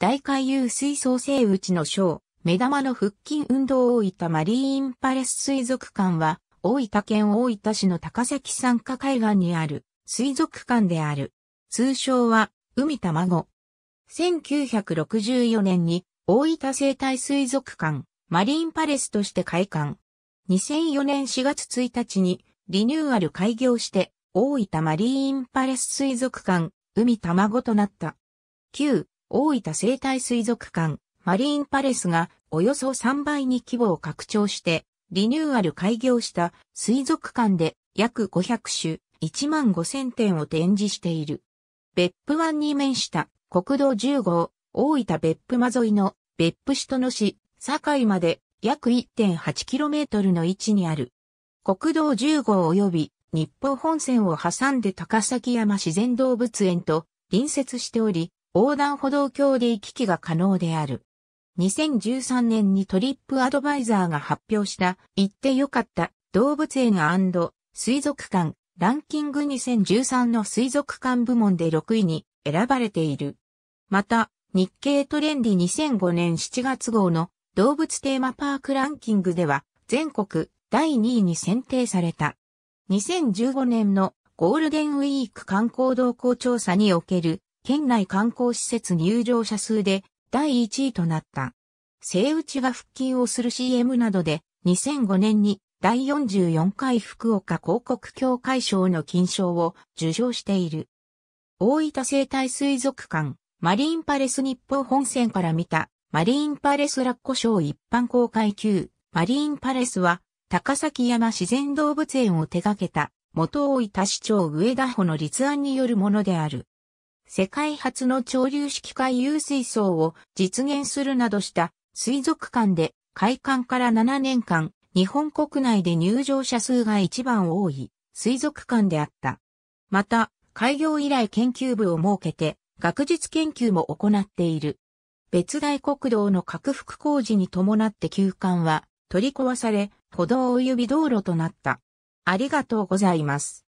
大海遊水槽生打ちのショー、目玉の腹筋運動大分マリーンパレス水族館は、大分県大分市の高崎山下海岸にある水族館である。通称は、海卵。1964年に大分生態水族館、マリーンパレスとして開館。2004年4月1日にリニューアル開業して大分マリーンパレス水族館、海卵となった。旧大分生態水族館、マリーンパレスがおよそ3倍に規模を拡張してリニューアル開業した水族館で約500種1万5000点を展示している。別府湾に面した国道10号、大分別府間沿いの別府市との市、境まで約 1.8km の位置にある。国道10号及び日報本線を挟んで高崎山自然動物園と隣接しており、横断歩道橋で行き来が可能である。2013年にトリップアドバイザーが発表した行ってよかった動物園水族館ランキング2013の水族館部門で6位に選ばれている。また、日経トレンディ2005年7月号の動物テーマパークランキングでは全国第2位に選定された。2015年のゴールデンウィーク観光動向調査における県内観光施設入場者数で第1位となった。生打ちが復帰をする CM などで2005年に第44回福岡広告協会賞の金賞を受賞している。大分生態水族館マリンパレス日報本線から見たマリンパレスラッコ賞一般公開級マリンパレスは高崎山自然動物園を手掛けた元大分市長上田穂の立案によるものである。世界初の潮流式海遊水槽を実現するなどした水族館で開館から7年間、日本国内で入場者数が一番多い水族館であった。また、開業以来研究部を設けて学術研究も行っている。別大国道の拡幅工事に伴って休館は取り壊され、歩道及び道路となった。ありがとうございます。